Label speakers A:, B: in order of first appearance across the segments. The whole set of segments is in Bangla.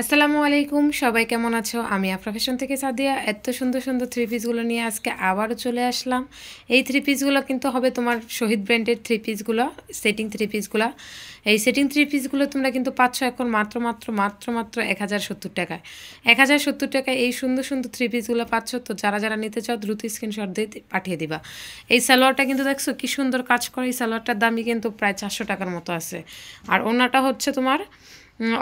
A: আসসালামু আলাইকুম সবাই কেমন আছো আমি আফ্রফেশন থেকে সাদিয়া এত সুন্দর সুন্দর থ্রি পিসগুলো নিয়ে আজকে আবারও চলে আসলাম এই থ্রি পিসগুলো কিন্তু হবে তোমার শহীদ ব্র্যান্ডের থ্রি পিসগুলো সেটিং থ্রি পিসগুলো এই সেটিং থ্রি পিসগুলো তোমরা কিন্তু পাচ্ছ এখন মাত্র মাত্র মাত্র মাত্র এক হাজার সত্তর টাকায় এক হাজার সত্তর টাকায় এই সুন্দর সুন্দর থ্রি পিসগুলো পাচ্ছ তো যারা যারা নিতে চাও দ্রুত স্ক্রিনশট দিয়ে পাঠিয়ে দিবা এই সালোয়ারটা কিন্তু দেখছো কি সুন্দর কাজ করে এই সালোয়ারটার দামই কিন্তু প্রায় চারশো টাকার মতো আছে আর ওনাটা হচ্ছে তোমার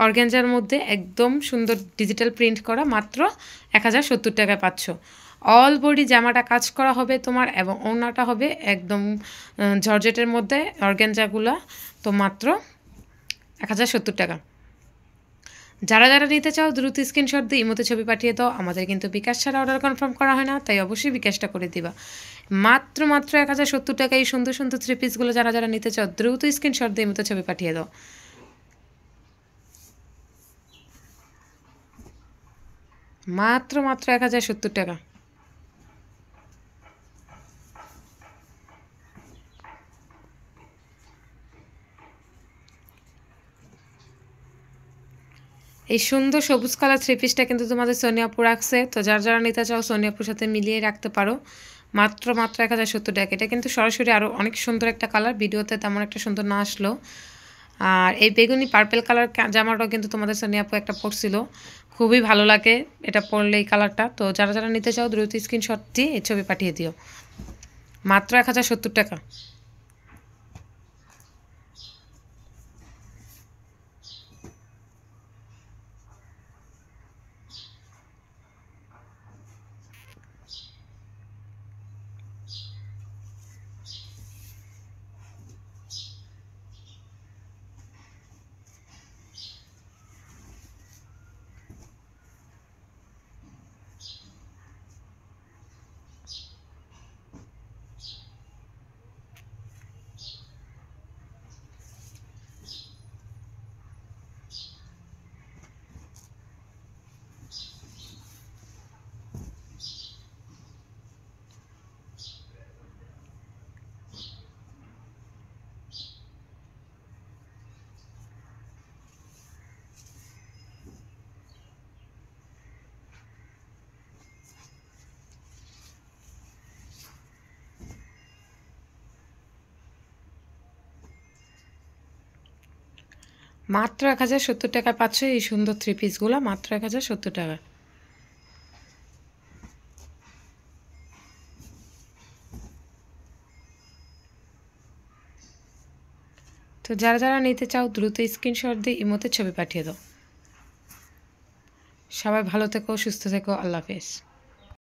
A: অর্গ্যানজার মধ্যে একদম সুন্দর ডিজিটাল প্রিন্ট করা মাত্র এক হাজার সত্তর টাকায় পাচ্ছ অল বডি জামাটা কাজ করা হবে তোমার এবং ওনাটা হবে একদম জর্জেটের মধ্যে অর্গ্যানজাগুলো তো মাত্র এক হাজার সত্তর টাকা যারা যারা নিতে চাও দ্রুত স্ক্রিনশট দিয়ে ইমোতে ছবি পাঠিয়ে দাও আমাদের কিন্তু বিকাশ ছাড়া অর্ডার কনফার্ম করা হয় না তাই অবশ্যই বিকাশটা করে দিবা মাত্র মাত্র এক হাজার সত্তর টাকা এই সুন্দর সুন্দর থ্রি পিসগুলো যারা যারা নিতে চাও দ্রুত স্ক্রিনশট দিয়ে ইমোতে ছবি পাঠিয়ে দাও মাত্র মাত্র এক হাজার সত্তর টাকা এই সুন্দর সবুজ কালার থ্রি পিসটা কিন্তু তোমাদের সোনিয়াপুর রাখছে তো যার যারা নিতে চাও সোনিয়াপুর সাথে মিলিয়ে রাখতে পারো মাত্র মাত্র এক হাজার সত্তর টাকা এটা কিন্তু সরাসরি আরও অনেক সুন্দর একটা কালার ভিডিওতে তেমন একটা সুন্দর না আসলো আর এই বেগুনি পার্পেল কালার জামাটাও কিন্তু তোমাদের সোনিয়া আপু একটা পরছিল খুবই ভালো লাগে এটা পরলে এই কালারটা তো যারা যারা নিতে চাও দ্রুত স্ক্রিনশটটি এই ছবি পাঠিয়ে দিও মাত্র এক হাজার সত্তর টাকা মাত্র এক হাজার সত্তর টাকা পাচ্ছ এই সুন্দর থ্রি পিসগুলো মাত্র এক হাজার সত্তর টাকা তো যারা যারা নিতে চাও দ্রুত স্ক্রিনশট দিয়ে ইমোতে ছবি পাঠিয়ে দাও সবাই ভালো থেকো সুস্থ থেকো আল্লাহ হাফেজ